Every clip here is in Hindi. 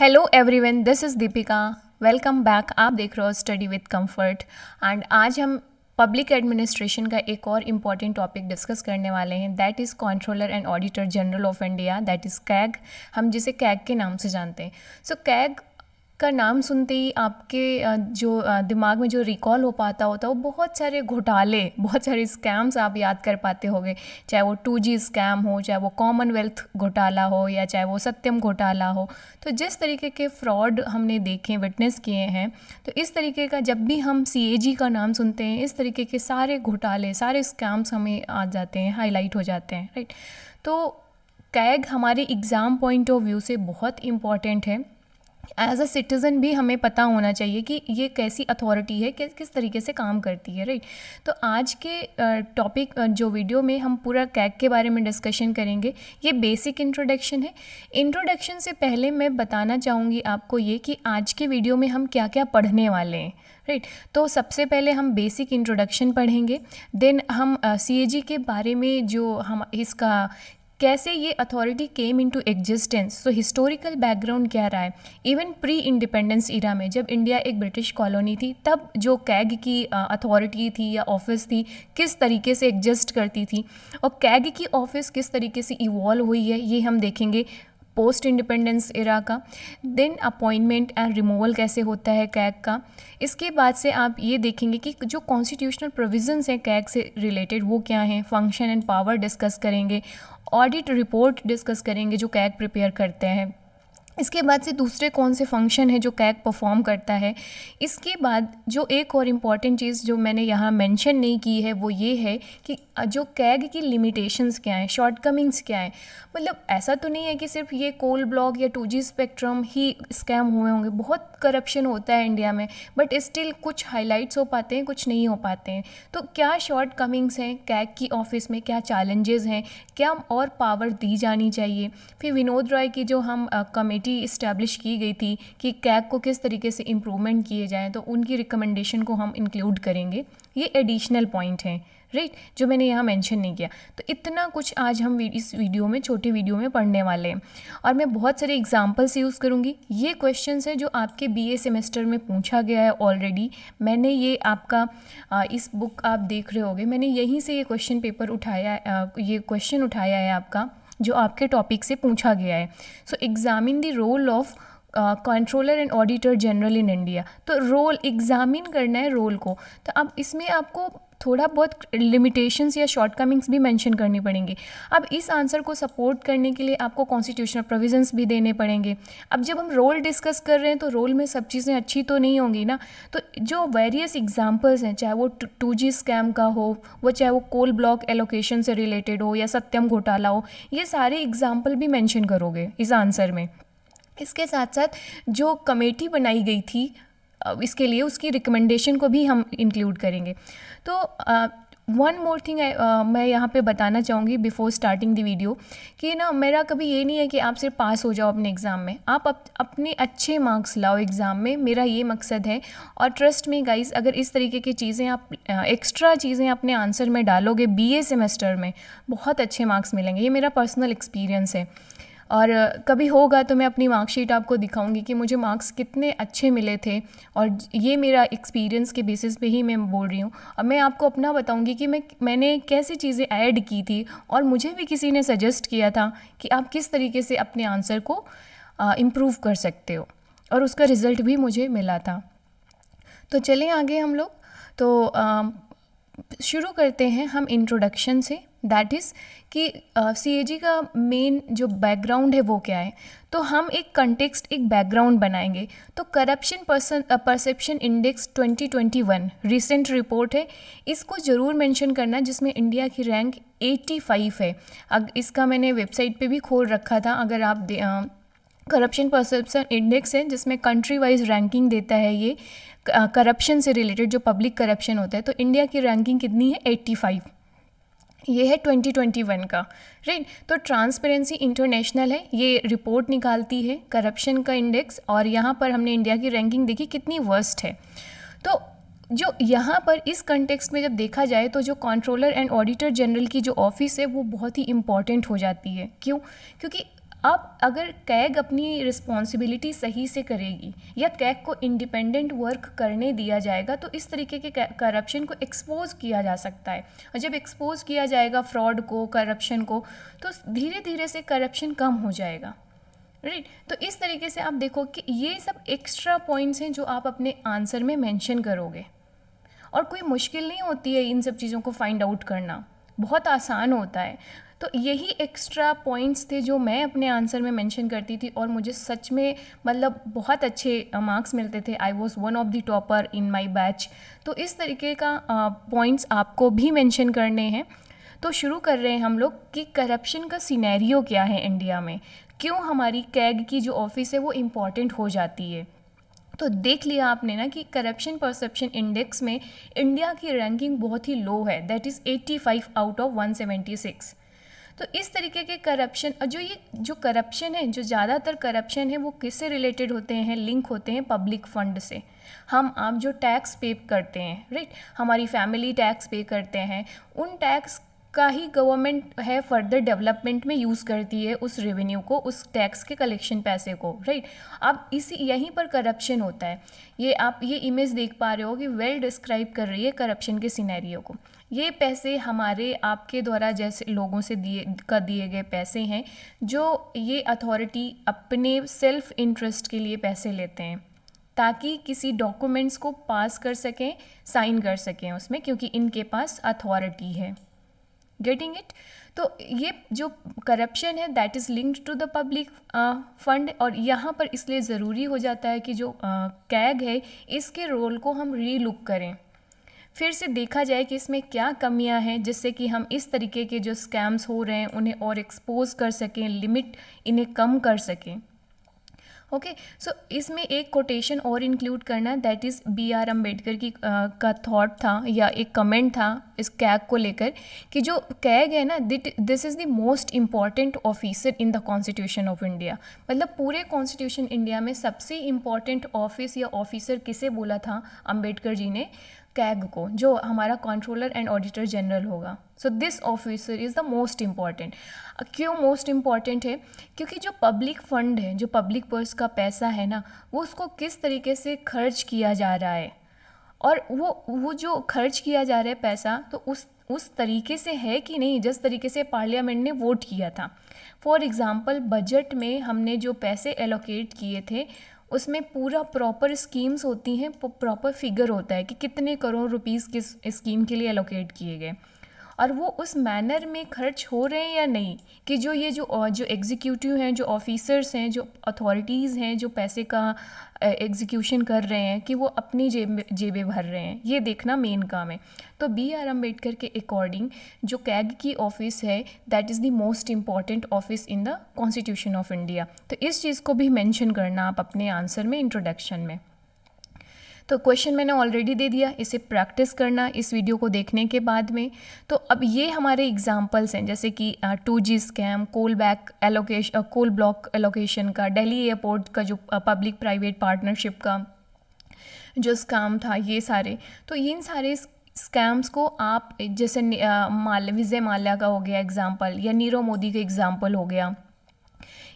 Hello everyone this is Deepika welcome back आप देख रहे हो स्टडी विद कंफर्ट एंड आज हम पब्लिक एडमिनिस्ट्रेशन का एक और इम्पॉर्टेंट टॉपिक डिस्कस करने वाले हैं that is controller and auditor general of India that is CAG हम जिसे कैग के नाम से जानते हैं सो so, कैग का नाम सुनते ही आपके जो दिमाग में जो रिकॉल हो पाता होता है वो बहुत सारे घोटाले बहुत सारे स्कैम्स आप याद कर पाते होंगे चाहे वो टू जी स्कैम हो चाहे वो कॉमनवेल्थ घोटाला हो या चाहे वो सत्यम घोटाला हो तो जिस तरीके के फ्रॉड हमने देखे विटनेस किए हैं तो इस तरीके का जब भी हम सी का नाम सुनते हैं इस तरीके के सारे घोटाले सारे स्कैम्स हमें आ जाते हैं हाईलाइट हो जाते हैं राइट तो कैग हमारे एग्ज़ाम पॉइंट ऑफ व्यू से बहुत इम्पॉर्टेंट है एज अ सिटीज़न भी हमें पता होना चाहिए कि ये कैसी अथॉरिटी है कि, किस तरीके से काम करती है राइट तो आज के टॉपिक जो वीडियो में हम पूरा कैक के बारे में डिस्कशन करेंगे ये बेसिक इंट्रोडक्शन है इंट्रोडक्शन से पहले मैं बताना चाहूँगी आपको ये कि आज के वीडियो में हम क्या क्या पढ़ने वाले हैं राइट तो सबसे पहले हम बेसिक इंट्रोडक्शन पढ़ेंगे देन हम सी uh, के बारे में जो हम इसका कैसे ये authority came into existence so historical background क्या रहा है इवन प्री इंडिपेंडेंस इरा में जब इंडिया एक ब्रिटिश कॉलोनी थी तब जो कैग की अथॉरिटी थी या ऑफिस थी किस तरीके से एग्जिस्ट करती थी और कैग की ऑफिस किस तरीके से इवॉल्व हुई है ये हम देखेंगे पोस्ट इंडिपेंडेंस इरा का देन अपॉइंटमेंट एंड रिमूवल कैसे होता है कैग का इसके बाद से आप ये देखेंगे कि जो कॉन्स्टिट्यूशनल प्रोविजंस हैं कैग से रिलेटेड वो क्या हैं फंक्शन एंड पावर डिस्कस करेंगे ऑडिट रिपोर्ट डिस्कस करेंगे जो कैग प्रिपेयर करते हैं इसके बाद से दूसरे कौन से फंक्शन है जो कैग परफॉर्म करता है इसके बाद जो एक और इम्पॉर्टेंट चीज़ जो मैंने यहाँ मेंशन नहीं की है वो ये है कि जो कैग की लिमिटेशंस क्या हैं शॉर्टकमिंग्स क्या हैं मतलब ऐसा तो नहीं है कि सिर्फ ये कोल ब्लॉक या टू जी स्पेक्ट्रम ही स्कैम हुए होंगे बहुत करप्शन होता है इंडिया में बट स्टिल कुछ हाईलाइट्स हो पाते हैं कुछ नहीं हो पाते हैं तो क्या शॉर्ट कमिंग्स हैं कैग की ऑफिस में क्या चैलेंजेस हैं क्या और पावर दी जानी चाहिए फिर विनोद रॉय की जो हम कमेटी कमेटी इस्टेब्लिश की गई थी कि कैक को किस तरीके से इम्प्रूवमेंट किए जाएँ तो उनकी रिकमेंडेशन को हम इंक्लूड करेंगे ये एडिशनल पॉइंट हैं राइट जो मैंने यहाँ मेंशन नहीं किया तो इतना कुछ आज हम इस वीडियो में छोटी वीडियो में पढ़ने वाले हैं और मैं बहुत सारे एग्जांपल्स यूज़ करूँगी ये क्वेश्चंस हैं जो आपके बीए सेमेस्टर में पूछा गया है ऑलरेडी मैंने ये आपका आ, इस बुक आप देख रहे होगे मैंने यहीं से ये क्वेश्चन पेपर उठाया आ, ये क्वेश्चन उठाया है आपका जो आपके टॉपिक से पूछा गया है so examine the role of controller and auditor general in India तो रोल एग्ज़ामिन करना है रोल को तो अब इसमें आपको थोड़ा बहुत लिमिटेशंस या शॉर्टकमिंग्स भी मेंशन करनी पड़ेंगी अब इस आंसर को सपोर्ट करने के लिए आपको कॉन्स्टिट्यूशनल प्रोविजंस भी देने पड़ेंगे अब जब हम रोल डिस्कस कर रहे हैं तो रोल में सब चीज़ें अच्छी तो नहीं होंगी ना तो जो वेरियस एग्जाम्पल्स हैं चाहे वो टू जी स्कैम का हो वो चाहे वो कोल ब्लॉक एलोकेशन से रिलेटेड हो या सत्यम घोटाला हो ये सारे एग्जाम्पल भी मैंशन करोगे इस आंसर में इसके साथ साथ जो कमेटी बनाई गई थी इसके लिए उसकी रिकमेंडेशन को भी हम इंक्लूड करेंगे तो वन मोर थिंग मैं यहाँ पे बताना चाहूँगी बिफोर स्टार्टिंग द वीडियो कि ना मेरा कभी ये नहीं है कि आप सिर्फ पास हो जाओ अपने एग्ज़ाम में आप अप, अपने अच्छे मार्क्स लाओ एग्ज़ाम में मेरा ये मकसद है और ट्रस्ट में गाइस अगर इस तरीके की चीज़ें आप एक्स्ट्रा चीज़ें अपने आंसर में डालोगे बी सेमेस्टर में बहुत अच्छे मार्क्स मिलेंगे ये मेरा पर्सनल एक्सपीरियंस है और कभी होगा तो मैं अपनी मार्कशीट आपको दिखाऊंगी कि मुझे मार्क्स कितने अच्छे मिले थे और ये मेरा एक्सपीरियंस के बेसिस पे ही मैं बोल रही हूँ अब मैं आपको अपना बताऊँगी कि मैं मैंने कैसी चीज़ें ऐड की थी और मुझे भी किसी ने सजेस्ट किया था कि आप किस तरीके से अपने आंसर को इम्प्रूव कर सकते हो और उसका रिज़ल्ट भी मुझे मिला था तो चलें आगे हम लोग तो आ, शुरू करते हैं हम इंट्रोडक्शन से दैट इज़ कि सी uh, का मेन जो बैकग्राउंड है वो क्या है तो हम एक कंटेक्सट एक बैकग्राउंड बनाएंगे तो corruption perception index 2021 recent report है इसको ज़रूर मेंशन करना जिसमें इंडिया की रैंक 85 है अग, इसका मैंने वेबसाइट पे भी खोल रखा था अगर आप करप्शन परसेप्शन इंडेक्स है जिसमें कंट्री वाइज रैंकिंग देता है ये करप्शन से रिलेटेड जो पब्लिक करप्शन होता है तो इंडिया की रैंकिंग कितनी है 85 ये है 2021 का राइट तो ट्रांसपेरेंसी इंटरनेशनल है ये रिपोर्ट निकालती है करप्शन का इंडेक्स और यहाँ पर हमने इंडिया की रैंकिंग देखी कितनी वर्स्ट है तो जो यहाँ पर इस कंटेक्स्ट में जब देखा जाए तो जो कंट्रोलर एंड ऑडिटर जनरल की जो ऑफिस है वो बहुत ही इम्पॉर्टेंट हो जाती है क्यों क्योंकि अब अगर कैग अपनी रिस्पॉन्सिबिलिटी सही से करेगी या कैग को इंडिपेंडेंट वर्क करने दिया जाएगा तो इस तरीके के करप्शन को एक्सपोज किया जा सकता है और जब एक्सपोज किया जाएगा फ्रॉड को करप्शन को तो धीरे धीरे से करप्शन कम हो जाएगा राइट right? तो इस तरीके से आप देखो कि ये सब एक्स्ट्रा पॉइंट्स हैं जो आप अपने आंसर में मेंशन करोगे और कोई मुश्किल नहीं होती है इन सब चीज़ों को फाइंड आउट करना बहुत आसान होता है तो यही एक्स्ट्रा पॉइंट्स थे जो मैं अपने आंसर में मेंशन करती थी और मुझे सच में मतलब बहुत अच्छे मार्क्स मिलते थे I was one of the topper in my batch तो इस तरीके का पॉइंट्स आपको भी मेंशन करने हैं तो शुरू कर रहे हैं हम लोग कि करप्शन का सिनेरियो क्या है इंडिया में क्यों हमारी कैग की जो ऑफिस है वो इम्पॉर्टेंट हो जाती है तो देख लिया आपने ना कि करप्शन परसेप्शन इंडेक्स में इंडिया की रैंकिंग बहुत ही लो है दैट इज़ 85 आउट ऑफ 176 तो इस तरीके के करप्शन और जो ये जो करप्शन है जो ज़्यादातर करप्शन है वो किससे रिलेटेड होते हैं लिंक होते हैं पब्लिक फंड से हम आप जो टैक्स पे करते हैं राइट हमारी फैमिली टैक्स पे करते हैं उन टैक्स उसका ही गवर्नमेंट है फर्दर डेवलपमेंट में यूज़ करती है उस रेवेन्यू को उस टैक्स के कलेक्शन पैसे को राइट अब इसी यहीं पर करप्शन होता है ये आप ये इमेज देख पा रहे हो कि वेल डिस्क्राइब कर रही है करप्शन के सिनेरियो को ये पैसे हमारे आपके द्वारा जैसे लोगों से दिए का दिए गए पैसे हैं जो ये अथॉरिटी अपने सेल्फ इंटरेस्ट के लिए पैसे लेते हैं ताकि किसी डॉक्यूमेंट्स को पास कर सकें साइन कर सकें उसमें क्योंकि इनके पास अथॉरिटी है गेटिंग इट तो ये जो करप्शन है that is linked to the public fund और यहाँ पर इसलिए ज़रूरी हो जाता है कि जो कैग uh, है इसके रोल को हम रीलुक करें फिर से देखा जाए कि इसमें क्या कमियां हैं जिससे कि हम इस तरीके के जो स्कैम्स हो रहे हैं उन्हें और एक्सपोज कर सकें लिमिट इन्हें कम कर सकें ओके सो इसमें एक कोटेशन और इंक्लूड करना that is B R Ambedkar की uh, का थॉट था या एक कमेंट था इस कैग को लेकर कि जो कैग है ना दिट this is the most important officer in the constitution of India मतलब पूरे कॉन्स्टिट्यूशन इंडिया में सबसे इम्पॉर्टेंट ऑफिस या ऑफिसर किसे बोला था अम्बेडकर जी ने कैग को जो हमारा कंट्रोलर एंड ऑडिटर जनरल होगा so this officer is the most important क्यों मोस्ट इम्पॉर्टेंट है क्योंकि जो पब्लिक फंड है जो पब्लिक पर्स का पैसा है ना वो उसको किस तरीके से खर्च किया जा रहा है और वो वो जो खर्च किया जा रहा है पैसा तो उस उस तरीके से है कि नहीं जिस तरीके से पार्लियामेंट ने वोट किया था फॉर एग्ज़ाम्पल बजट में हमने जो पैसे एलोकेट किए थे उसमें पूरा प्रॉपर स्कीम्स होती हैं प्रॉपर फिगर होता है कि कितने करोड़ रुपीस किस स्कीम के लिए एलोकेट किए गए और वो उस मैनर में खर्च हो रहे हैं या नहीं कि जो ये जो जो एग्जीक्यूटिव हैं जो ऑफिसर्स हैं जो अथॉरिटीज़ हैं जो पैसे का एग्जीक्यूशन कर रहे हैं कि वो अपनी जेब जेबें भर रहे हैं ये देखना मेन काम है तो बी आर अम्बेडकर के अकॉर्डिंग जो कैग की ऑफिस है that is the most important office in the constitution of India तो इस चीज़ को भी मैंशन करना आप अपने आंसर में इंट्रोडक्शन में तो क्वेश्चन मैंने ऑलरेडी दे दिया इसे प्रैक्टिस करना इस वीडियो को देखने के बाद में तो अब ये हमारे एग्जाम्पल्स हैं जैसे कि two G scam coal back allocation coal block allocation का दिल्ली एयरपोर्ट का जो पब्लिक प्राइवेट पार्टनरशिप का जो स्कैम था ये सारे तो इन सारे स्कैम्स को आप जैसे माल विजय माल्या का हो गया एग्जाम्पल या नीरव मोदी का एग्जाम्पल हो गया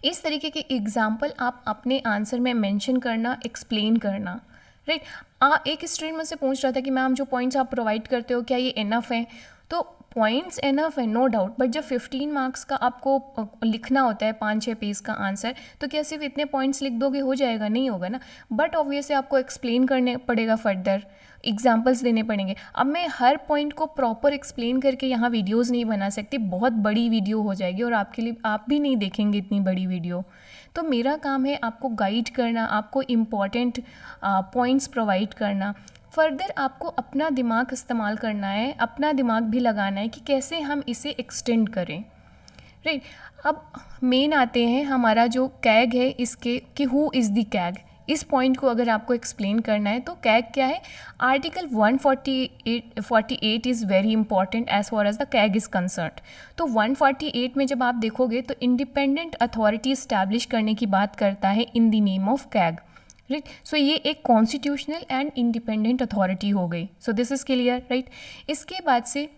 इस तरीके के एग्ज़ाम्पल आप अपने आंसर में मेंशन करना एक्सप्लेन करना राइट हाँ, आ एक स्टूडेंट मुझसे पूछ रहा था कि मैम जो पॉइंट्स आप प्रोवाइड करते हो क्या ये इनफ है तो पॉइंट्स इनफ है नो डाउट बट जब 15 मार्क्स का आपको लिखना होता है पाँच छः पेज का आंसर तो क्या सिर्फ इतने पॉइंट्स लिख दोगे हो जाएगा नहीं होगा ना बट ऑब्वियसली आपको एक्सप्लेन करने पड़ेगा फर्दर एग्जाम्पल्स देने पड़ेंगे अब मैं हर पॉइंट को प्रॉपर एक्सप्लेन करके यहाँ वीडियोज़ नहीं बना सकती बहुत बड़ी वीडियो हो जाएगी और आपके लिए आप भी नहीं देखेंगे इतनी बड़ी वीडियो तो मेरा काम है आपको गाइड करना आपको इम्पॉर्टेंट पॉइंट्स प्रोवाइड करना फर्दर आपको अपना दिमाग इस्तेमाल करना है अपना दिमाग भी लगाना है कि कैसे हम इसे एक्सटेंड करें राइट right. अब मेन आते हैं हमारा जो कैग है इसके कि हु इज़ दी कैग इस पॉइंट को अगर आपको एक्सप्लेन करना है तो कैग क्या है article 148 48 is very important as far as the CAG is concerned तो 148 में जब आप देखोगे तो इंडिपेंडेंट अथॉरिटी इस्टेब्लिश करने की बात करता है in the name of CAG right so ये एक कॉन्स्टिट्यूशनल एंड इंडिपेंडेंट अथॉरिटी हो गई so this is clear right इसके बाद से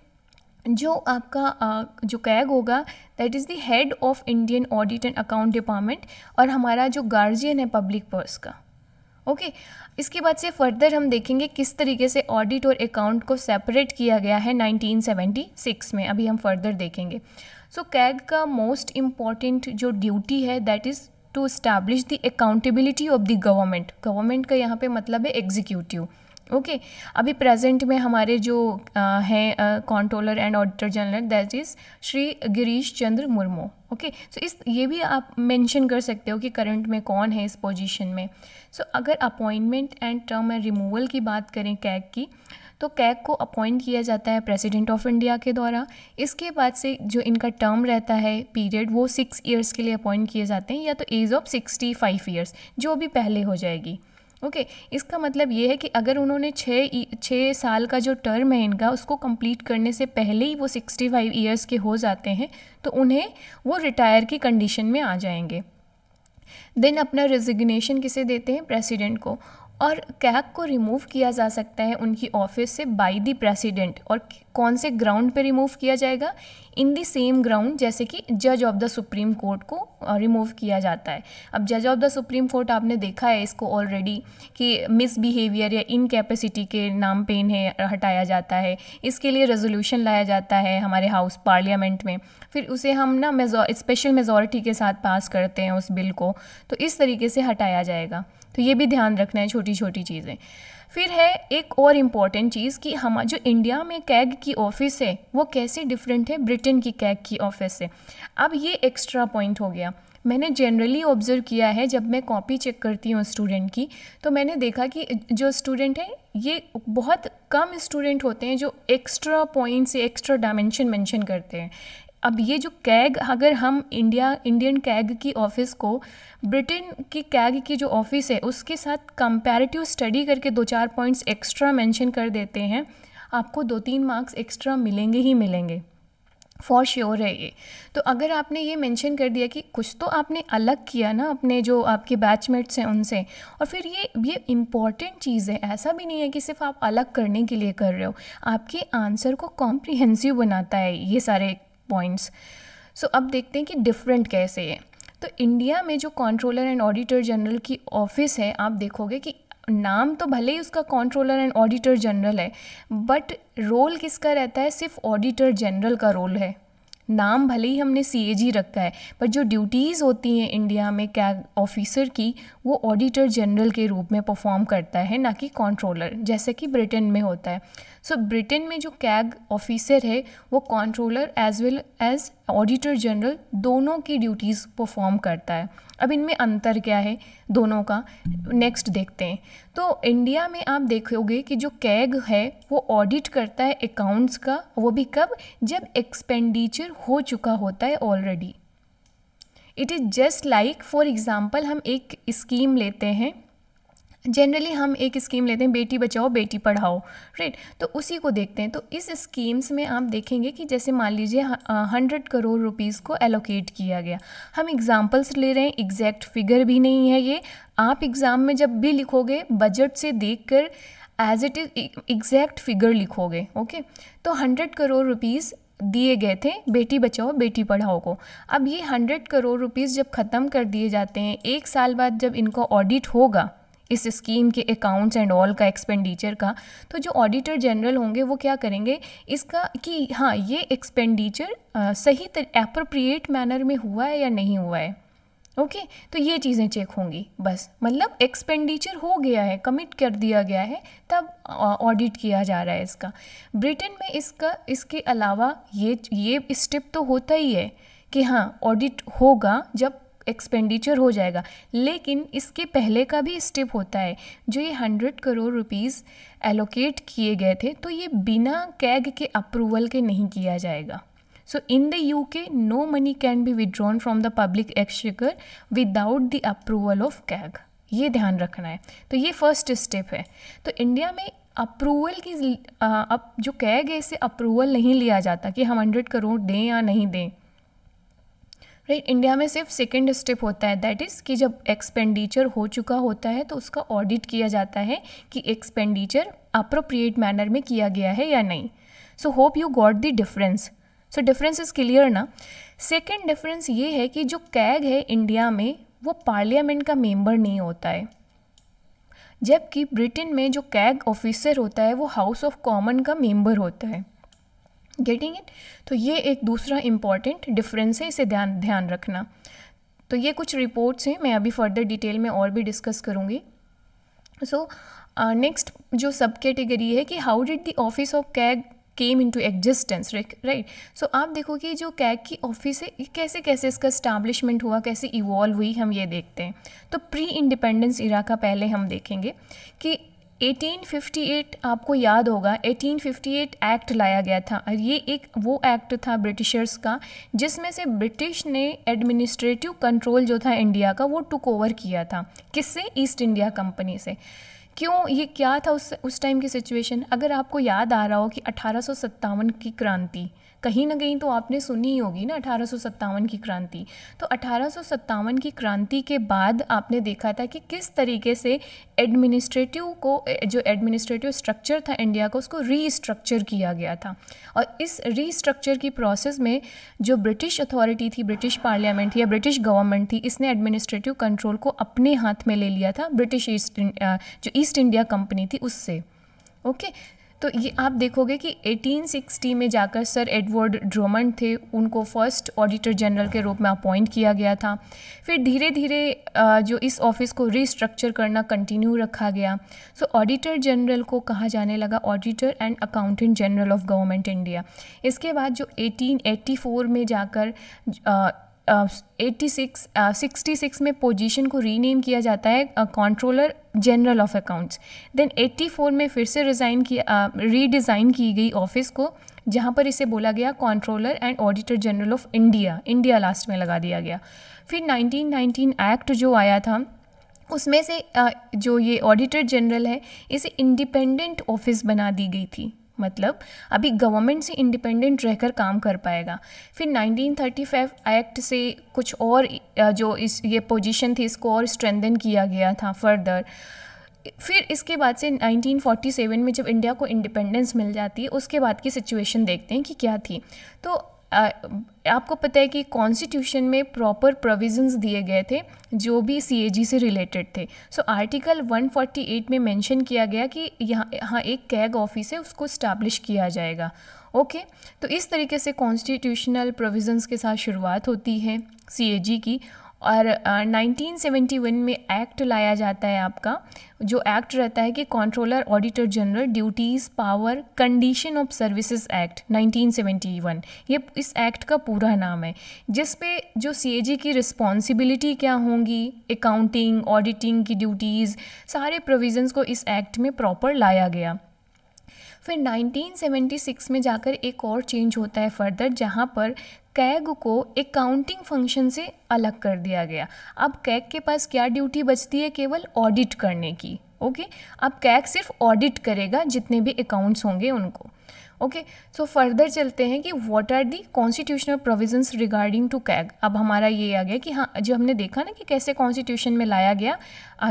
जो आपका जो कैग होगा that is the head of Indian audit and account department और हमारा जो गार्जियन है पब्लिक पर्स का ओके okay. इसके बाद से फर्दर हम देखेंगे किस तरीके से ऑडिट और अकाउंट को सेपरेट किया गया है 1976 में अभी हम फर्दर देखेंगे सो so, कैग का मोस्ट इम्पॉर्टेंट जो ड्यूटी है that is to establish the accountability of the government government का यहाँ पे मतलब है एग्जीक्यूटिव ओके okay. अभी प्रेजेंट में हमारे जो हैं कॉन्ट्रोलर and auditor general that is Shri Girish Chandra Murmu okay so इस ये भी आप मेंशन कर सकते हो कि करंट में कौन है इस पोजीशन में सो so, अगर appointment and term and removal की बात करें कैग की तो कैग को अपॉइंट किया जाता है प्रेसिडेंट ऑफ इंडिया के द्वारा इसके बाद से जो इनका टर्म रहता है पीरियड वो सिक्स ईयर्स के लिए अपॉइंट किए जाते हैं या तो age of sixty five years जो भी पहले हो जाएगी ओके okay, इसका मतलब ये है कि अगर उन्होंने छः छः साल का जो टर्म है इनका उसको कंप्लीट करने से पहले ही वो सिक्सटी फाइव ईयर्स के हो जाते हैं तो उन्हें वो रिटायर की कंडीशन में आ जाएंगे देन अपना रेजिग्नेशन किसे देते हैं प्रेसिडेंट को और कैग को रिमूव किया जा सकता है उनकी ऑफिस से बाय द प्रेसिडेंट और कौन से ग्राउंड पे रिमूव किया जाएगा इन द सेम ग्राउंड जैसे कि जज ऑफ द सुप्रीम कोर्ट को रिमूव किया जाता है अब जज ऑफ द सुप्रीम कोर्ट आपने देखा है इसको ऑलरेडी कि मिसबिहेवियर या इनकेपेसिटी के नाम पे इन्हें हटाया जाता है इसके लिए रेजोल्यूशन लाया जाता है हमारे हाउस पार्लियामेंट में फिर उसे हम ना मेजो स्पेशल मेजोरिटी के साथ पास करते हैं उस बिल को तो इस तरीके से हटाया जाएगा तो ये भी ध्यान रखना है छोटी छोटी चीज़ें फिर है एक और इम्पॉर्टेंट चीज़ कि हम जो इंडिया में कैग की ऑफ़िस है वो कैसे डिफरेंट है ब्रिटेन की कैग की ऑफ़िस से अब ये एक्स्ट्रा पॉइंट हो गया मैंने जनरली ऑब्ज़र्व किया है जब मैं कॉपी चेक करती हूँ स्टूडेंट की तो मैंने देखा कि जो स्टूडेंट हैं ये बहुत कम स्टूडेंट होते हैं जो एक्स्ट्रा पॉइंट से एक्स्ट्रा डायमेंशन मेंशन करते हैं अब ये जो कैग अगर हम इंडिया इंडियन कैग की ऑफिस को ब्रिटेन की कैग की जो ऑफिस है उसके साथ कंपैरेटिव स्टडी करके दो चार पॉइंट्स एक्स्ट्रा मेंशन कर देते हैं आपको दो तीन मार्क्स एक्स्ट्रा मिलेंगे ही मिलेंगे फॉर श्योर sure है ये तो अगर आपने ये मेंशन कर दिया कि कुछ तो आपने अलग किया ना अपने जो आपके बैचमेट्स हैं उनसे और फिर ये ये इम्पॉर्टेंट चीज़ है ऐसा भी नहीं है कि सिर्फ आप अलग करने के लिए कर रहे हो आपके आंसर को कॉम्प्रिहेंसिव बनाता है ये सारे पॉइंट्स सो अब देखते हैं कि डिफरेंट कैसे है तो इंडिया में जो कंट्रोलर एंड ऑडिटर जनरल की ऑफिस है आप देखोगे कि नाम तो भले ही उसका कंट्रोलर एंड ऑडिटर जनरल है बट रोल किसका रहता है सिर्फ ऑडिटर जनरल का रोल है नाम भले ही हमने सी ए जी रखा है पर जो ड्यूटीज़ होती हैं इंडिया में क्या ऑफिसर की वो ऑडिटर जनरल के रूप में परफॉर्म करता है ना कि कंट्रोलर जैसे कि ब्रिटेन में होता है सो ब्रिटेन में जो कैग ऑफिसर है वो controller as well as auditor general दोनों की ड्यूटीज़ परफॉर्म करता है अब इनमें अंतर क्या है दोनों का नेक्स्ट देखते हैं तो इंडिया में आप देखोगे कि जो कैग है वो ऑडिट करता है अकाउंट्स का वो भी कब जब एक्सपेंडिचर हो चुका होता है already it is just like for example हम एक स्कीम लेते हैं जनरली हम एक स्कीम लेते हैं बेटी बचाओ बेटी पढ़ाओ राइट तो उसी को देखते हैं तो इस स्कीम्स में आप देखेंगे कि जैसे मान लीजिए हंड्रेड करोड़ रुपीस को एलोकेट किया गया हम एग्जांपल्स ले रहे हैं एग्जैक्ट फिगर भी नहीं है ये आप एग्ज़ाम में जब भी लिखोगे बजट से देखकर as it is exact figure लिखोगे ओके तो हंड्रेड करोड़ रुपीज़ दिए गए थे बेटी बचाओ बेटी पढ़ाओ को अब ये हंड्रेड करोड़ रुपीज़ जब ख़त्म कर दिए जाते हैं एक साल बाद जब इनको ऑडिट होगा इस स्कीम के अकाउंट्स एंड ऑल का एक्सपेंडिचर का तो जो ऑडिटर जनरल होंगे वो क्या करेंगे इसका कि हाँ ये एक्सपेंडिचर सही अप्रोप्रिएट मैनर में हुआ है या नहीं हुआ है ओके okay, तो ये चीज़ें चेक होंगी बस मतलब एक्सपेंडिचर हो गया है कमिट कर दिया गया है तब ऑडिट किया जा रहा है इसका ब्रिटेन में इसका इसके अलावा ये ये स्टेप तो होता ही है कि हाँ ऑडिट होगा जब एक्सपेंडिचर हो जाएगा लेकिन इसके पहले का भी स्टेप होता है जो ये हंड्रेड करोड़ रुपीज़ एलोकेट किए गए थे तो ये बिना कैग के अप्रूवल के नहीं किया जाएगा in the U K no money can be withdrawn from the public exchequer without the approval of CAG ये ध्यान रखना है तो ये फर्स्ट स्टेप है तो इंडिया में अप्रूवल की अब जो कैग है इसे अप्रूवल नहीं लिया जाता कि हम हंड्रेड करोड़ दें या नहीं दें राइट इंडिया में सिर्फ सेकेंड स्टेप होता है दैट इज़ कि जब एक्सपेंडिचर हो चुका होता है तो उसका ऑडिट किया जाता है कि एक्सपेंडिचर अप्रोप्रिएट मैनर में किया गया है या नहीं so hope you got the difference so difference is clear ना सेकेंड डिफरेंस ये है कि जो कैग है इंडिया में वो पार्लियामेंट का मेम्बर नहीं होता है जबकि ब्रिटेन में जो कैग ऑफिसर होता है वो हाउस ऑफ कॉमन का मेम्बर होता है गेटिंग इट तो ये एक दूसरा इम्पॉर्टेंट डिफरेंस है इसे ध्यान ध्यान रखना तो ये कुछ रिपोर्ट्स हैं मैं अभी फर्दर डिटेल में और भी डिस्कस करूँगी सो नेक्स्ट जो सब कैटेगरी है कि how did the office of CAG came into existence right so आप देखो कि जो कैग की ऑफिस है कैसे कैसे इसका स्टैब्लिशमेंट हुआ कैसे इवॉल्व हुई हम ये देखते हैं तो प्री इंडिपेंडेंस इरा का पहले हम देखेंगे कि 1858 आपको याद होगा 1858 एक्ट लाया गया था और ये एक वो एक्ट था ब्रिटिशर्स का जिसमें से ब्रिटिश ने एडमिनिस्ट्रेटिव कंट्रोल जो था इंडिया का वो टुक ओवर किया था किससे ईस्ट इंडिया कंपनी से क्यों ये क्या था उस उस टाइम की सिचुएशन अगर आपको याद आ रहा हो कि अठारह की क्रांति कहीं ना कहीं तो आपने सुनी ही होगी ना अठारह की क्रांति तो अठारह की क्रांति के बाद आपने देखा था कि किस तरीके से एडमिनिस्ट्रेटिव को जो एडमिनिस्ट्रेटिव स्ट्रक्चर था इंडिया का उसको रीस्ट्रक्चर किया गया था और इस रीस्ट्रक्चर की प्रोसेस में जो ब्रिटिश अथॉरिटी थी ब्रिटिश पार्लियामेंट थी या ब्रिटिश गवर्नमेंट थी इसने एडमिनिस्ट्रेटिव कंट्रोल को अपने हाथ में ले लिया था ब्रिटिश ईस्ट जो ईस्ट इंडिया कंपनी थी उससे ओके okay? तो ये आप देखोगे कि 1860 में जाकर सर एडवर्ड ड्रोमंड थे उनको फर्स्ट ऑडिटर जनरल के रूप में अपॉइंट किया गया था फिर धीरे धीरे जो इस ऑफिस को रीस्ट्रक्चर करना कंटिन्यू रखा गया सो ऑडिटर जनरल को कहा जाने लगा auditor and accountant general of government India इसके बाद जो 1884 में जाकर एट्टी सिक्स सिक्सटी सिक्स में पोजीशन को रीनेम किया जाता है controller general of accounts then eighty four में फिर से रिज़ाइन किया रीडिज़ाइन uh, की गई ऑफिस को जहाँ पर इसे बोला गया controller and auditor general of India India last में लगा दिया गया फिर 1919 एक्ट जो आया था उसमें से uh, जो ये ऑडिटर जनरल है इसे इंडिपेंडेंट ऑफिस बना दी गई थी मतलब अभी गवर्नमेंट से इंडिपेंडेंट रहकर काम कर पाएगा फिर 1935 एक्ट से कुछ और जो इस ये पोजीशन थी इसको और स्ट्रेंथन किया गया था फर्दर फिर इसके बाद से 1947 में जब इंडिया को इंडिपेंडेंस मिल जाती है उसके बाद की सिचुएशन देखते हैं कि क्या थी तो आपको पता है कि कॉन्स्टिट्यूशन में प्रॉपर प्रोविजंस दिए गए थे जो भी सीएजी से रिलेटेड थे सो आर्टिकल 148 में मेंशन किया गया कि यहाँ यहाँ एक कैग ऑफिस है उसको इस्टेब्लिश किया जाएगा ओके okay? तो इस तरीके से कॉन्स्टिट्यूशनल प्रोविजंस के साथ शुरुआत होती है सीएजी की और नाइनटीन सेवेंटी वन में एक्ट लाया जाता है आपका जो एक्ट रहता है कि controller auditor general duties power condition of services act 1971 ये इस एक्ट का पूरा नाम है जिस पे जो सीएजी की रिस्पॉन्सिबिलिटी क्या होंगी अकाउंटिंग ऑडिटिंग की ड्यूटीज़ सारे प्रोविजंस को इस एक्ट में प्रॉपर लाया गया फिर 1976 में जाकर एक और चेंज होता है फर्दर जहाँ पर कैग को एक काउंटिंग फंक्शन से अलग कर दिया गया अब कैग के पास क्या ड्यूटी बचती है केवल ऑडिट करने की ओके अब कैग सिर्फ ऑडिट करेगा जितने भी अकाउंट्स होंगे उनको ओके सो फर्दर चलते हैं कि what are the constitutional provisions regarding to CAG अब हमारा ये आ गया कि हाँ जो हमने देखा ना कि कैसे कॉन्स्टिट्यूशन में लाया गया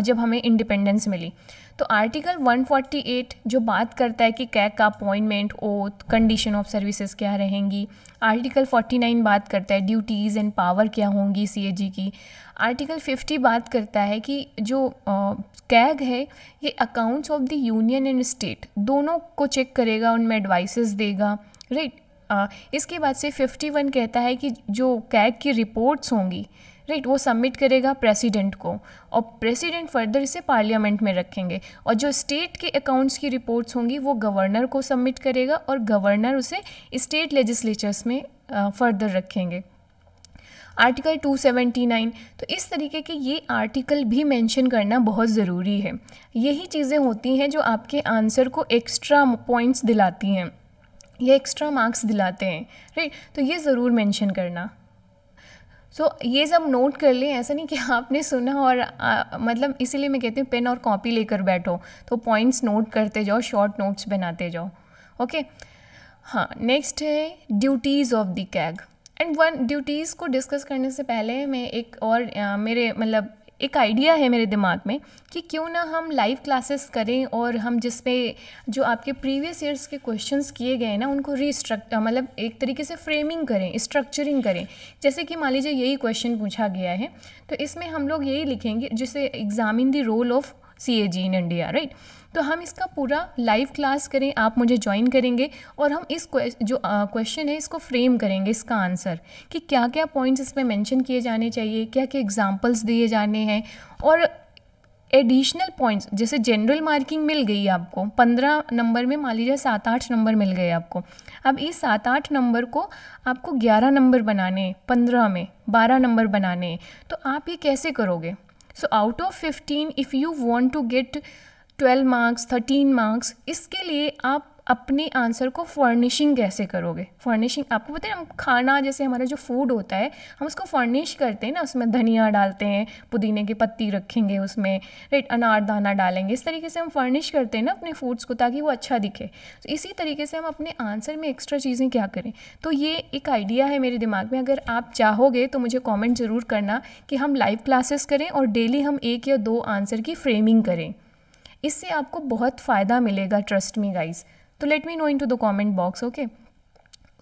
जब हमें इंडिपेंडेंस मिली तो आर्टिकल 148 जो बात करता है कि कैक का appointment oath condition of services क्या रहेंगी आर्टिकल 49 बात करता है ड्यूटीज़ एंड पावर क्या होंगी सीएजी की आर्टिकल 50 बात करता है कि जो कैग है ये accounts of the union and state दोनों को चेक करेगा उनमें एडवाइसेस देगा राइट right? इसके बाद से 51 कहता है कि जो कैग की रिपोर्ट्स होंगी राइट वो सबमिट करेगा प्रेसिडेंट को और प्रेसिडेंट फर्दर इसे पार्लियामेंट में रखेंगे और जो स्टेट के अकाउंट्स की रिपोर्ट्स होंगी वो गवर्नर को सबमिट करेगा और गवर्नर उसे स्टेट लेजिस्लेचर्स में फर्दर रखेंगे आर्टिकल 279 तो इस तरीके के ये आर्टिकल भी मेंशन करना बहुत ज़रूरी है यही चीज़ें होती हैं जो आपके आंसर को एक्स्ट्रा पॉइंट्स दिलाती हैं ये एक्स्ट्रा मार्क्स दिलाते हैं राइट तो ये ज़रूर मेंशन करना सो so, ये सब नोट कर लें ऐसा नहीं कि आपने सुना और आ, मतलब इसीलिए मैं कहती हूँ पेन और कॉपी लेकर बैठो तो पॉइंट्स नोट करते जाओ शॉर्ट नोट्स बनाते जाओ ओके हाँ नेक्स्ट है duties of the CAG and one duties को डिस्कस करने से पहले मैं एक और आ, मेरे मतलब एक आइडिया है मेरे दिमाग में कि क्यों ना हम लाइव क्लासेस करें और हम जिस पे जो आपके प्रीवियस ईयर्स के क्वेश्चंस किए गए ना उनको रीस्ट्रक्ट मतलब एक तरीके से फ्रेमिंग करें स्ट्रक्चरिंग करें जैसे कि मान लीजिए यही क्वेश्चन पूछा गया है तो इसमें हम लोग यही लिखेंगे जिसे examine the role of C A G in India right तो हम इसका पूरा लाइव क्लास करें आप मुझे ज्वाइन करेंगे और हम इस जो क्वेश्चन है इसको फ्रेम करेंगे इसका आंसर कि क्या क्या पॉइंट्स इसमें मेंशन किए जाने चाहिए क्या क्या एग्जांपल्स दिए जाने हैं और एडिशनल पॉइंट्स जैसे जनरल मार्किंग मिल गई आपको पंद्रह नंबर में मान लीजिए सात आठ नंबर मिल गए आपको अब इस सात आठ नंबर को आपको ग्यारह नंबर बनाने पंद्रह में बारह नंबर बनाने तो आप ये कैसे करोगे so out of fifteen if you want to get twelve marks thirteen marks इसके लिए आप अपने आंसर को फर्निशिंग कैसे करोगे फर्निशिंग आपको पता है हम खाना जैसे हमारा जो फूड होता है हम उसको फर्निश करते हैं ना उसमें धनिया डालते हैं पुदीने की पत्ती रखेंगे उसमें राइट अनारदाना डालेंगे इस तरीके से हम फर्निश करते हैं ना अपने फूड्स को ताकि वो अच्छा दिखे तो इसी तरीके से हम अपने आंसर में एक्स्ट्रा चीज़ें क्या करें तो ये एक आइडिया है मेरे दिमाग में अगर आप चाहोगे तो मुझे कॉमेंट ज़रूर करना कि हम लाइव क्लासेस करें और डेली हम एक या दो आंसर की फ्रेमिंग करें इससे आपको बहुत फ़ायदा मिलेगा ट्रस्ट मी गाइज़ तो let me know into the comment box okay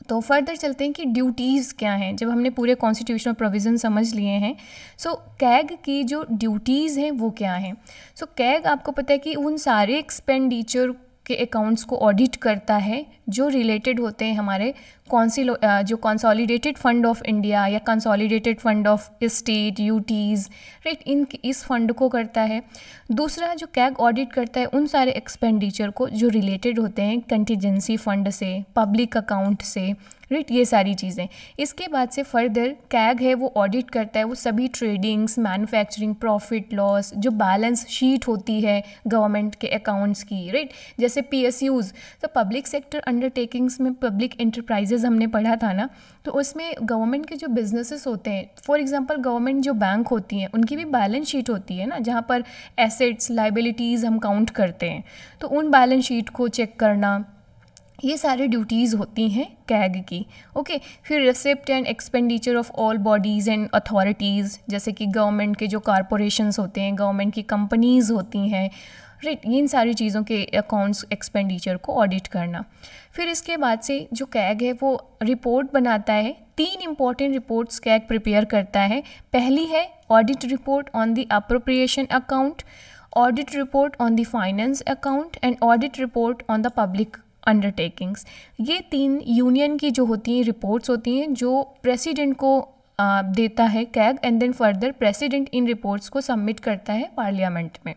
तो फर्दर चलते हैं कि ड्यूटीज़ क्या हैं जब हमने पूरे कॉन्स्टिट्यूशनल प्रोविज़न समझ लिए हैं सो so, कैग की जो ड्यूटीज़ हैं वो क्या हैं सो so, कैग आपको पता है कि उन सारे एक्सपेंडिचर के अकाउंट्स को ऑडिट करता है जो रिलेटेड होते हैं हमारे सी uh, जो कंसोलिडेटेड फंड ऑफ इंडिया या consolidated fund of state UTs right इन इस फंड को करता है दूसरा जो कैग ऑडिट करता है उन सारे एक्सपेंडिचर को जो रिलेटेड होते हैं कंटीजेंसी फंड से पब्लिक अकाउंट से राइट ये सारी चीज़ें इसके बाद से फर्दर कैग है वो ऑडिट करता है वो सभी ट्रेडिंग्स मैन्युफैक्चरिंग प्रॉफिट लॉस जो बैलेंस शीट होती है गवर्नमेंट के अकाउंट्स की राइट जैसे पी तो पब्लिक सेक्टर अंडरटेकिंग्स में पब्लिक इंटरप्राइजेस केसेस हमने पढ़ा था ना तो उसमें गवर्नमेंट के जो बिजनेसेस होते हैं फॉर एग्जांपल गवर्नमेंट जो बैंक होती हैं उनकी भी बैलेंस शीट होती है ना जहाँ पर एसेट्स लाइबिलिटीज़ हम काउंट करते हैं तो उन बैलेंस शीट को चेक करना ये सारे ड्यूटीज़ होती हैं कैग की ओके फिर receipt and expenditure of all bodies and authorities जैसे कि गवर्नमेंट के जो कॉरपोरेशंस होते हैं गवर्नमेंट की कंपनीज़ होती हैं राइट इन सारी चीज़ों के अकाउंट्स एक्सपेंडिचर को ऑडिट करना फिर इसके बाद से जो कैग है वो रिपोर्ट बनाता है तीन इंपॉर्टेंट रिपोर्ट्स कैग प्रिपेयर करता है पहली है audit report on the appropriation account audit report on the finance account and audit report on the public undertakings ये तीन यूनियन की जो होती हैं रिपोर्ट्स होती हैं जो प्रेसिडेंट को देता है CAG and then further president इन रिपोर्ट्स को सबमिट करता है पार्लियामेंट में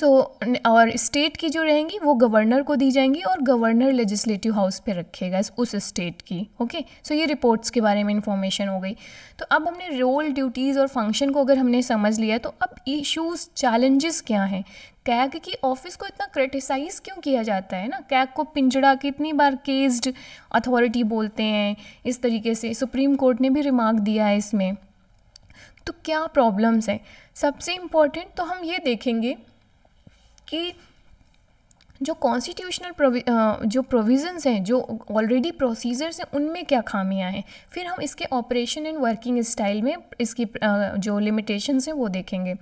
सो so, और स्टेट की जो रहेंगी वो गवर्नर को दी जाएंगी और गवर्नर लेजिस्लेटिव हाउस पे रखेगा उस स्टेट की ओके okay? सो so, ये रिपोर्ट्स के बारे में इंफॉर्मेशन हो गई तो अब हमने रोल ड्यूटीज़ और फंक्शन को अगर हमने समझ लिया तो अब इश्यूज़ चैलेंजेस क्या हैं कैग की ऑफिस को इतना क्रिटिसाइज़ क्यों किया जाता है ना कैग को पिंजड़ा कितनी बार केस्ड अथॉरिटी बोलते हैं इस तरीके से सुप्रीम कोर्ट ने भी रिमार्क दिया है इसमें तो क्या प्रॉब्लम्स हैं सबसे इम्पॉर्टेंट तो हम ये देखेंगे कि जो कॉन्स्टिट्यूशनल प्रोवि जो प्रोविजंस हैं जो ऑलरेडी प्रोसीजर्स हैं उनमें क्या खामियां हैं फिर हम इसके ऑपरेशन एंड वर्किंग स्टाइल में इसकी जो लिमिटेशंस हैं वो देखेंगे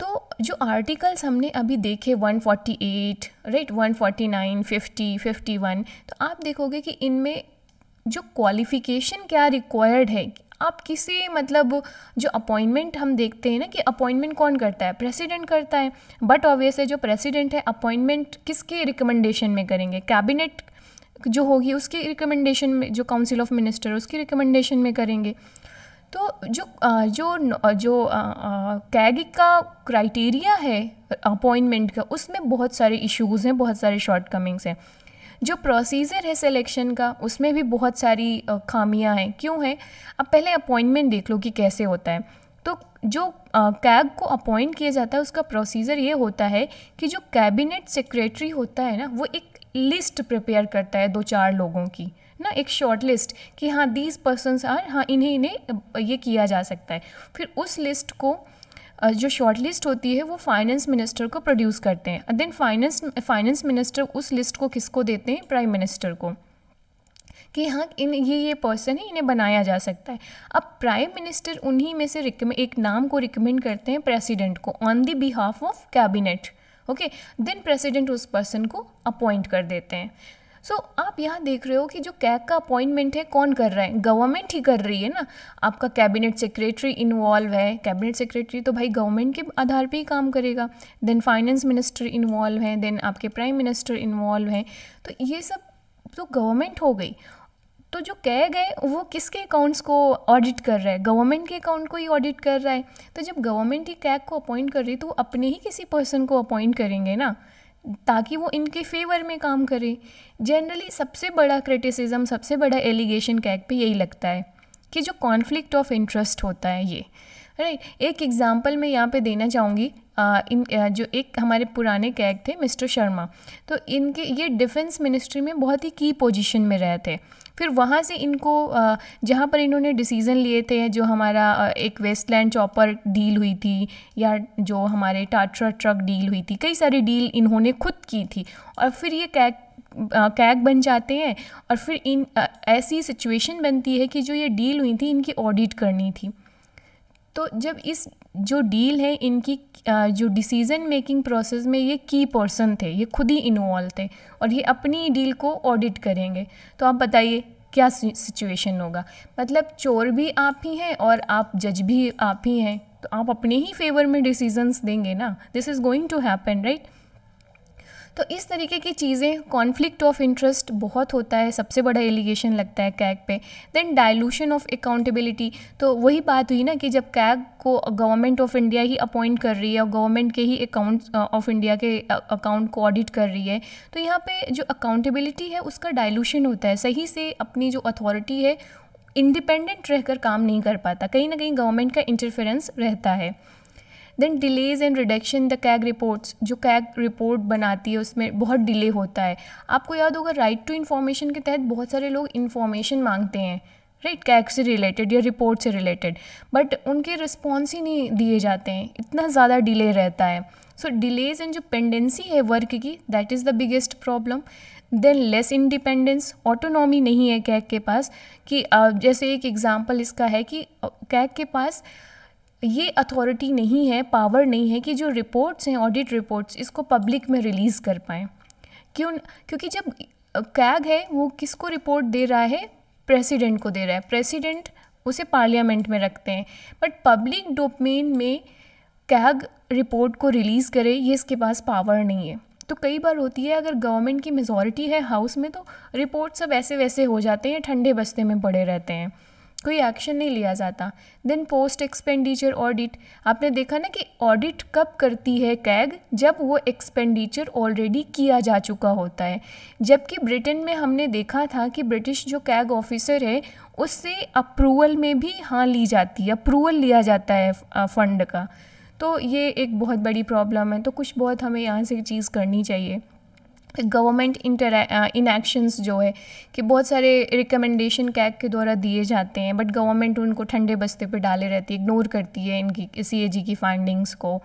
तो जो आर्टिकल्स हमने अभी देखे 148 राइट 149 50 51 तो आप देखोगे कि इनमें जो क्वालिफ़िकेशन क्या रिक्वायर्ड है आप किसी मतलब जो अपॉइंटमेंट हम देखते हैं ना कि अपॉइंटमेंट कौन करता है प्रेसिडेंट करता है बट है जो प्रेसिडेंट है अपॉइंटमेंट किसके रिकमेंडेशन में करेंगे कैबिनेट जो होगी उसकी रिकमेंडेशन में जो काउंसिल ऑफ मिनिस्टर उसकी रिकमेंडेशन में करेंगे तो जो जो जो कैगिक का क्राइटेरिया है अपॉइंटमेंट का उसमें बहुत सारे इश्यूज़ हैं बहुत सारे शॉर्टकमिंग्स हैं जो प्रोसीजर है सिलेक्शन का उसमें भी बहुत सारी खामियां हैं क्यों हैं अब पहले अपॉइंटमेंट देख लो कि कैसे होता है तो जो कैग को अपॉइंट किया जाता है उसका प्रोसीजर ये होता है कि जो कैबिनेट सेक्रेटरी होता है ना वो एक लिस्ट प्रिपेयर करता है दो चार लोगों की ना एक शॉर्ट लिस्ट कि हाँ दीज पर्सनस आर हाँ इन्हें इन्हें ये किया जा सकता है फिर उस लिस्ट को जो शॉर्ट लिस्ट होती है वो फाइनेंस मिनिस्टर को प्रोड्यूस करते हैं देन फाइनेंस फाइनेंस मिनिस्टर उस लिस्ट को किसको देते हैं प्राइम मिनिस्टर को कि हाँ इन ये ये पर्सन है इन्हें बनाया जा सकता है अब प्राइम मिनिस्टर उन्हीं में से एक नाम को रिकमेंड करते हैं प्रेसिडेंट को on the behalf of cabinet okay then president उस पर्सन को अपॉइंट कर देते हैं सो so, आप यहाँ देख रहे हो कि जो कैग का अपॉइंटमेंट है कौन कर रहा है गवर्नमेंट ही कर रही है ना आपका कैबिनेट सेक्रेटरी इन्वॉल्व है कैबिनेट सेक्रेटरी तो भाई गवर्नमेंट के आधार पे ही काम करेगा देन फाइनेंस मिनिस्टर इन्वॉल्व है देन आपके प्राइम मिनिस्टर इन्वॉल्व हैं तो ये सब तो गवर्नमेंट हो गई तो जो कह गए वो किसके अकाउंट्स को ऑडिट कर रहा है गवर्नमेंट के अकाउंट को ही ऑडिट कर रहा है तो जब गवर्नमेंट ही कैग को अपॉइंट कर रही है तो वो अपने ही किसी पर्सन को अपॉइंट करेंगे ना ताकि वो इनके फेवर में काम करे जनरली सबसे बड़ा क्रिटिसिज्म सबसे बड़ा एलिगेशन कैक पे यही लगता है कि जो कॉन्फ्लिक्ट ऑफ इंटरेस्ट होता है ये राइट एक एग्ज़ाम्पल मैं यहाँ पे देना चाहूँगी इन आ, जो एक हमारे पुराने कैग थे मिस्टर शर्मा तो इनके ये डिफेंस मिनिस्ट्री में बहुत ही की पोजीशन में रहे थे फिर वहाँ से इनको जहाँ पर इन्होंने डिसीज़न लिए थे जो हमारा एक वेस्टलैंड चॉपर डील हुई थी या जो हमारे टाट्रा ट्रक डील हुई थी कई सारी डील इन्होंने खुद की थी और फिर ये कैक कैग बन जाते हैं और फिर इन ऐसी सिचुएशन बनती है कि जो ये डील हुई थी इनकी ऑडिट करनी थी तो जब इस जो डील है इनकी जो डिसीज़न मेकिंग प्रोसेस में ये की पर्सन थे ये खुद ही इन्वॉल्व थे और ये अपनी डील को ऑडिट करेंगे तो आप बताइए क्या सिचुएशन होगा मतलब चोर भी आप ही हैं और आप जज भी आप ही हैं तो आप अपने ही फेवर में डिसीजंस देंगे ना this is going to happen right तो इस तरीके की चीज़ें कॉन्फ्लिक्ट ऑफ इंटरेस्ट बहुत होता है सबसे बड़ा एलिगेशन लगता है कैग पे देन डायलूशन ऑफ अकाउंटेबिलिटी तो वही बात हुई ना कि जब कैग को गवर्नमेंट ऑफ इंडिया ही अपॉइंट कर रही है और गवर्नमेंट के ही अकाउंट ऑफ इंडिया के अकाउंट को ऑडिट कर रही है तो यहाँ पे जो अकाउंटेबिलिटी है उसका डायलूशन होता है सही से अपनी जो अथॉरिटी है इंडिपेंडेंट रहकर काम नहीं कर पाता कहीं ना कहीं गवर्नमेंट का इंटरफेरेंस रहता है then delays and reduction the CAG reports जो कैग रिपोर्ट बनाती है उसमें बहुत डिले होता है आपको याद होगा राइट टू इन्फॉर्मेशन के तहत बहुत सारे लोग इन्फॉर्मेशन मांगते हैं राइट right, कैग से रिलेटेड या रिपोर्ट से रिलेटेड बट उनके रिस्पॉन्स ही नहीं दिए जाते हैं इतना ज़्यादा डिले रहता है सो डिलेज एंड जो पेंडेंसी है वर्क की that is the biggest problem than less independence autonomy नहीं है कैग के पास कि जैसे एक एग्ज़ाम्पल इसका है कि कैग के पास ये अथॉरिटी नहीं है पावर नहीं है कि जो रिपोर्ट्स हैं ऑडिट रिपोर्ट्स इसको पब्लिक में रिलीज़ कर पाएँ क्यों क्योंकि जब कैग है वो किसको रिपोर्ट दे रहा है प्रेसिडेंट को दे रहा है प्रेसिडेंट उसे पार्लियामेंट में रखते हैं बट पब्लिक डोमेन में कैग रिपोर्ट को रिलीज़ करे ये इसके पास पावर नहीं है तो कई बार होती है अगर गवर्नमेंट की मेजोरिटी है हाउस में तो रिपोर्ट सब ऐसे वैसे हो जाते हैं ठंडे बस्ते में पड़े रहते हैं कोई एक्शन नहीं लिया जाता देन पोस्ट एक्सपेंडिचर ऑडिट आपने देखा ना कि ऑडिट कब करती है कैग जब वो एक्सपेंडिचर ऑलरेडी किया जा चुका होता है जबकि ब्रिटेन में हमने देखा था कि ब्रिटिश जो कैग ऑफिसर है उससे अप्रूवल में भी हाँ ली जाती है अप्रूवल लिया जाता है फ़ंड का तो ये एक बहुत बड़ी प्रॉब्लम है तो कुछ बहुत हमें यहाँ से चीज़ करनी चाहिए गवर्नमेंट इंटर इनएक्शंस जो है कि बहुत सारे रिकमेंडेशन कैक के द्वारा दिए जाते हैं बट गवर्नमेंट उनको ठंडे बस्ते पर डाले रहती है इग्नोर करती है इनकी सी ए जी की फाइंडिंग्स को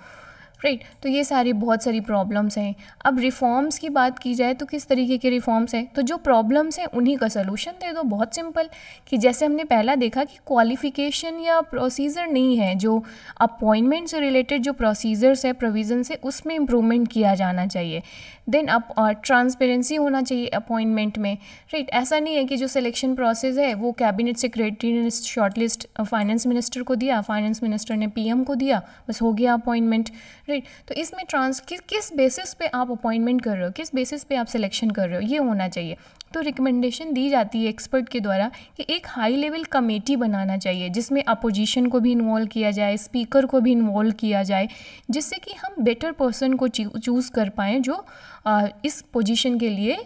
राइट right. तो ये सारी बहुत सारी प्रॉब्लम्स हैं अब रिफॉर्म्स की बात की जाए तो किस तरीके के रिफॉर्म्स हैं तो जो प्रॉब्लम्स हैं उन्हीं का सलूशन दे दो बहुत सिंपल कि जैसे हमने पहला देखा कि क्वालिफिकेशन या प्रोसीजर नहीं है जो अपॉइंटमेंट से रिलेटेड जो प्रोसीजर्स है प्रोविजन से उसमें इम्प्रूवमेंट किया जाना चाहिए देन अप ट्रांसपेरेंसी होना चाहिए अपॉइंटमेंट में राइट ऐसा नहीं है कि जो सिलेक्शन प्रोसेस है वो कैबिनेट सेक्रेटरी ने शॉर्टलिस्ट फाइनेंस मिनिस्टर को दिया फाइनेंस मिनिस्टर ने पीएम को दिया बस हो गया अपॉइंटमेंट राइट तो इसमें ट्रांस कि, किस बेसिस पे आप अपॉइंटमेंट कर रहे हो किस बेसिस पे आप सिलेक्शन कर रहे हो ये होना चाहिए तो रिकमेंडेशन दी जाती है एक्सपर्ट के द्वारा कि एक हाई लेवल कमेटी बनाना चाहिए जिसमें अपोजिशन को भी इन्वॉल्व किया जाए स्पीकर को भी इन्वॉल्व किया जाए जिससे कि हम बेटर पर्सन को चूज़ कर पाएँ जो इस पोजिशन के लिए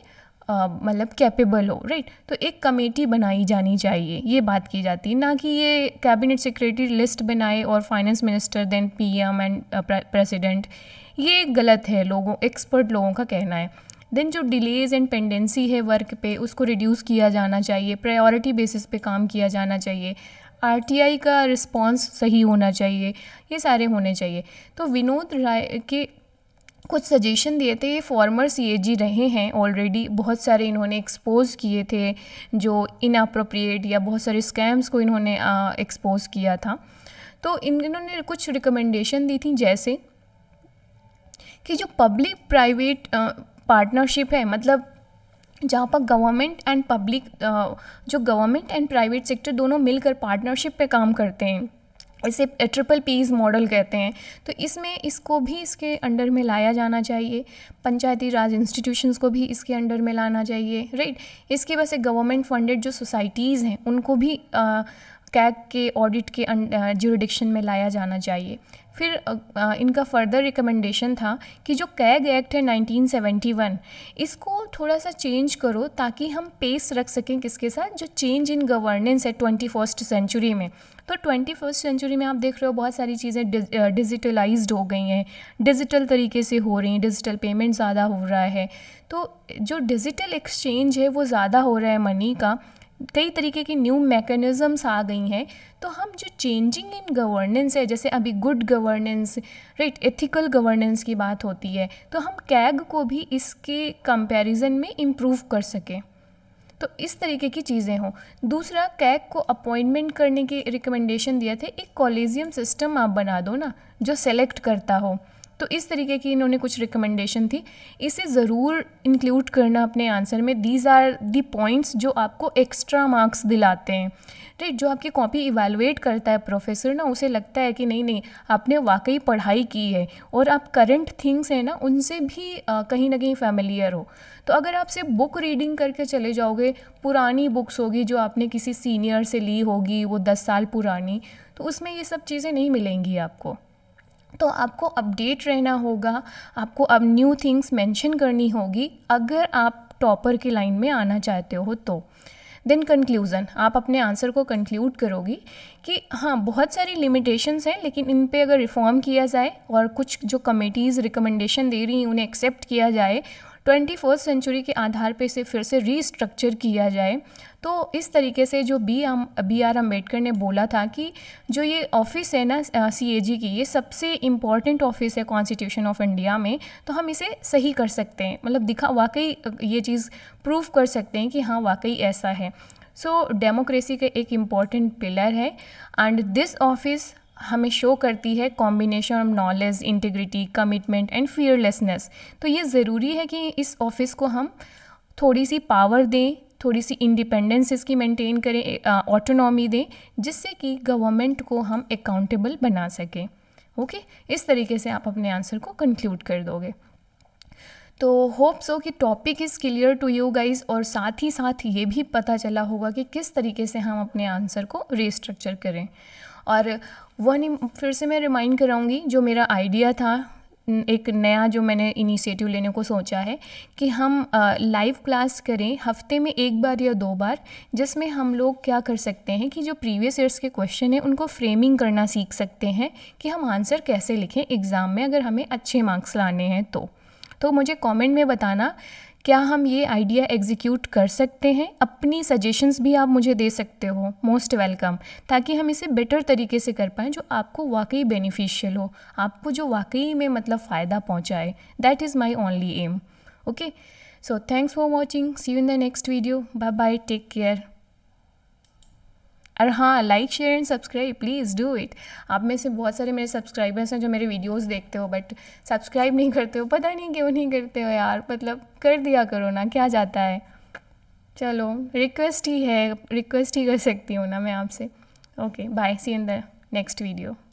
मतलब कैपेबल हो राइट तो एक कमेटी बनाई जानी चाहिए ये बात की जाती है ना कि ये कैबिनेट सेक्रेटरी लिस्ट बनाए और finance minister then PM and president ये गलत है लोगों एक्सपर्ट लोगों का कहना है देन जो डिलेज़ एंड पेंडेंसी है वर्क पे उसको रिड्यूस किया जाना चाहिए प्रायोरिटी बेसिस पे काम किया जाना चाहिए आरटीआई का रिस्पांस सही होना चाहिए ये सारे होने चाहिए तो विनोद राय के कुछ सजेशन दिए थे ये फॉर्मर सीएजी रहे हैं ऑलरेडी बहुत सारे इन्होंने एक्सपोज किए थे जो इनअप्रोप्रिएट या बहुत सारे स्कैम्स को इन्होंने एक्सपोज किया था तो इन इन्होंने कुछ रिकमेंडेशन दी थी जैसे कि जो पब्लिक प्राइवेट पार्टनरशिप है मतलब जहाँ पर गवर्नमेंट एंड पब्लिक जो गवर्नमेंट एंड प्राइवेट सेक्टर दोनों मिलकर पार्टनरशिप पे काम करते हैं इसे ट्रिपल पीज मॉडल कहते हैं तो इसमें इसको भी इसके अंडर में लाया जाना चाहिए पंचायती राज इंस्टीट्यूशंस को भी इसके अंडर में लाना चाहिए राइट इसके वजह से गवर्नमेंट फंडेड जो सोसाइटीज़ हैं उनको भी कैग के ऑडिट के जुरिडिक्शन में लाया जाना चाहिए फिर इनका फर्दर रिकमेंडेशन था कि जो कैग एक्ट है 1971 इसको थोड़ा सा चेंज करो ताकि हम पेस रख सकें किसके साथ जो चेंज इन गवर्नेंस है ट्वेंटी फर्स्ट सेंचुरी में तो ट्वेंटी फर्स्ट सेंचुरी में आप देख रहे हो बहुत सारी चीज़ें डिज, हो गई हैं डिजिटल तरीके से हो रही हैं डिजिटल पेमेंट ज़्यादा हो रहा है तो जो डिजिटल एक्सचेंज है वो ज़्यादा हो रहा है मनी का कई तरीके की न्यू मैकेनिज़म्स आ गई हैं तो हम जो चेंजिंग इन गवर्नेंस है जैसे अभी good governance right ethical governance की बात होती है तो हम कैग को भी इसके कंपैरिजन में इम्प्रूव कर सकें तो इस तरीके की चीज़ें हों दूसरा कैग को अपॉइंटमेंट करने की रिकमेंडेशन दिए थे एक कॉलेजियम सिस्टम आप बना दो ना जो सेलेक्ट करता हो तो इस तरीके की इन्होंने कुछ रिकमेंडेशन थी इसे ज़रूर इंक्लूड करना अपने आंसर में दीज आर दी पॉइंट्स जो आपको एक्स्ट्रा मार्क्स दिलाते हैं राइट जो आपकी कॉपी इवेलुएट करता है प्रोफेसर ना उसे लगता है कि नहीं नहीं आपने वाकई पढ़ाई की है और आप करंट थिंग्स हैं ना उनसे भी कहीं ना कहीं फैमिलियर हो तो अगर आप सिर्फ बुक रीडिंग करके चले जाओगे पुरानी बुक्स होगी जो आपने किसी सीनियर से ली होगी वो दस साल पुरानी तो उसमें ये सब चीज़ें नहीं मिलेंगी आपको तो आपको अपडेट रहना होगा आपको अब न्यू थिंग्स मेंशन करनी होगी अगर आप टॉपर की लाइन में आना चाहते हो तो देन कंक्लूज़न आप अपने आंसर को कंक्लूड करोगी कि हाँ बहुत सारी लिमिटेशंस हैं लेकिन इन पे अगर रिफॉर्म किया जाए और कुछ जो कमेटीज़ रिकमेंडेशन दे रही हैं उन्हें एक्सेप्ट किया जाए ट्वेंटी फर्स्ट सेंचुरी के आधार पे इसे फिर से रीस्ट्रक्चर किया जाए तो इस तरीके से जो बी आम बी आर अम्बेडकर ने बोला था कि जो ये ऑफिस है ना सी ए जी की ये सबसे इम्पॉर्टेंट ऑफिस है कॉन्स्टिट्यूशन ऑफ इंडिया में तो हम इसे सही कर सकते हैं मतलब दिखा वाकई ये चीज़ प्रूव कर सकते हैं कि हाँ वाकई ऐसा है सो so, डेमोक्रेसी का एक इम्पॉर्टेंट पिलर है एंड दिस ऑफिस हमें शो करती है combination of knowledge integrity commitment and fearlessness तो ये ज़रूरी है कि इस ऑफिस को हम थोड़ी सी पावर दें थोड़ी सी इंडिपेंडेंस इसकी मेंटेन करें ऑटोनॉमी दें जिससे कि गवर्नमेंट को हम अकाउंटेबल बना सकें ओके okay? इस तरीके से आप अपने आंसर को कंक्लूड कर दोगे तो होप सो कि topic is clear to you guys और साथ ही साथ ये भी पता चला होगा कि किस तरीके से हम अपने आंसर को रिस्ट्रक्चर करें और वन फिर से मैं रिमाइंड कराऊंगी जो मेरा आइडिया था एक नया जो मैंने इनिशिएटिव लेने को सोचा है कि हम लाइव क्लास करें हफ्ते में एक बार या दो बार जिसमें हम लोग क्या कर सकते हैं कि जो प्रीवियस ईयर्स के क्वेश्चन हैं उनको फ्रेमिंग करना सीख सकते हैं कि हम आंसर कैसे लिखें एग्ज़ाम में अगर हमें अच्छे मार्क्स लाने हैं तो तो मुझे कमेंट में बताना क्या हम ये आइडिया एग्जीक्यूट कर सकते हैं अपनी सजेशंस भी आप मुझे दे सकते हो मोस्ट वेलकम ताकि हम इसे बेटर तरीके से कर पाएँ जो आपको वाकई बेनिफिशियल हो आपको जो वाकई में मतलब फ़ायदा पहुँचाए that is my only aim okay so thanks for watching see you in the next video bye bye take care और हाँ like share and subscribe please do it आप में से बहुत सारे मेरे सब्सक्राइबर्स हैं जो मेरे वीडियोस देखते हो बट सब्सक्राइब नहीं करते हो पता नहीं क्यों नहीं करते हो यार मतलब कर दिया करो ना क्या जाता है चलो रिक्वेस्ट ही है रिक्वेस्ट ही कर सकती हूँ ना मैं आपसे okay bye see in the next video